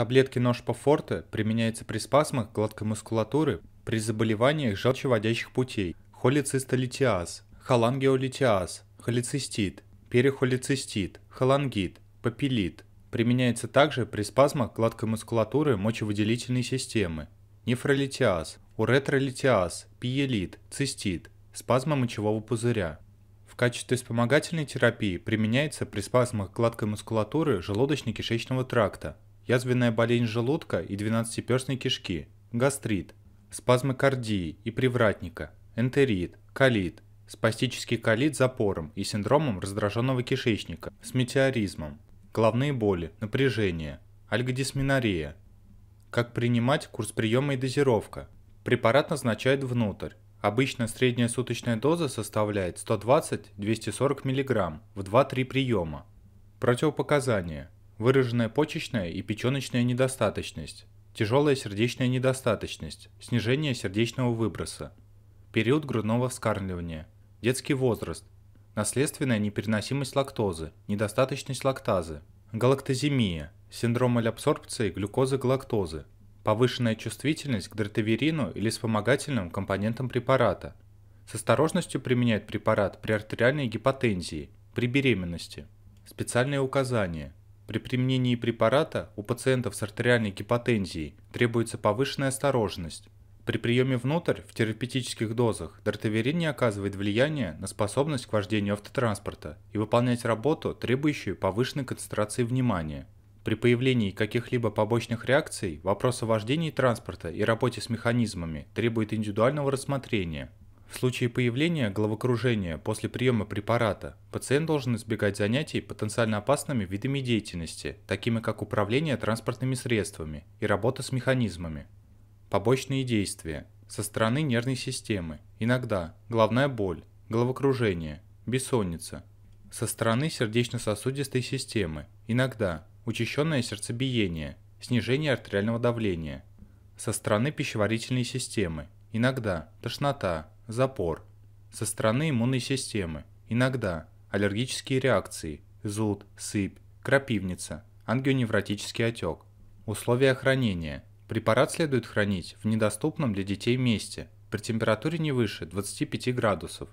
Таблетки нож по Форте применяются при спазмах гладкой мускулатуры, при заболеваниях желчеводящих путей, холецистолитиаз, холангиолитиаз, холецистит, перехолецистит, холангит, папиллит. Применяется также при спазмах гладкой мускулатуры мочевыделительной системы, нефролитиаз, уретролитиаз, пиелит, цистит, спазма мочевого пузыря. В качестве вспомогательной терапии применяется при спазмах гладкой мускулатуры желудочно-кишечного тракта, язвенная болезнь желудка и двенадцатиперстной кишки, гастрит, спазмы кардии и привратника, энтерит, калит, спастический калит с запором и синдромом раздраженного кишечника, с метеоризмом, головные боли, напряжение, альгодисменория. Как принимать курс приема и дозировка? Препарат назначают внутрь. Обычно средняя суточная доза составляет 120-240 мг в 2-3 приема. Противопоказания – выраженная почечная и печеночная недостаточность, тяжелая сердечная недостаточность, снижение сердечного выброса, период грудного вскармливания, детский возраст, наследственная непереносимость лактозы, недостаточность лактазы, галактоземия, синдром алябсорбции глюкозы галактозы повышенная чувствительность к дротаверину или вспомогательным компонентам препарата. С осторожностью применять препарат при артериальной гипотензии, при беременности. Специальные указания – при применении препарата у пациентов с артериальной гипотензией требуется повышенная осторожность. При приеме внутрь в терапевтических дозах дартаверин не оказывает влияния на способность к вождению автотранспорта и выполнять работу, требующую повышенной концентрации внимания. При появлении каких-либо побочных реакций вопрос о вождении транспорта и работе с механизмами требует индивидуального рассмотрения – в случае появления головокружения после приема препарата, пациент должен избегать занятий потенциально опасными видами деятельности, такими как управление транспортными средствами и работа с механизмами. Побочные действия со стороны нервной системы, иногда головная боль, головокружение, бессонница. Со стороны сердечно-сосудистой системы, иногда учащенное сердцебиение, снижение артериального давления. Со стороны пищеварительной системы, иногда тошнота, запор, со стороны иммунной системы, иногда аллергические реакции, зуд, сыпь, крапивница, ангионевротический отек. Условия хранения. Препарат следует хранить в недоступном для детей месте при температуре не выше 25 градусов.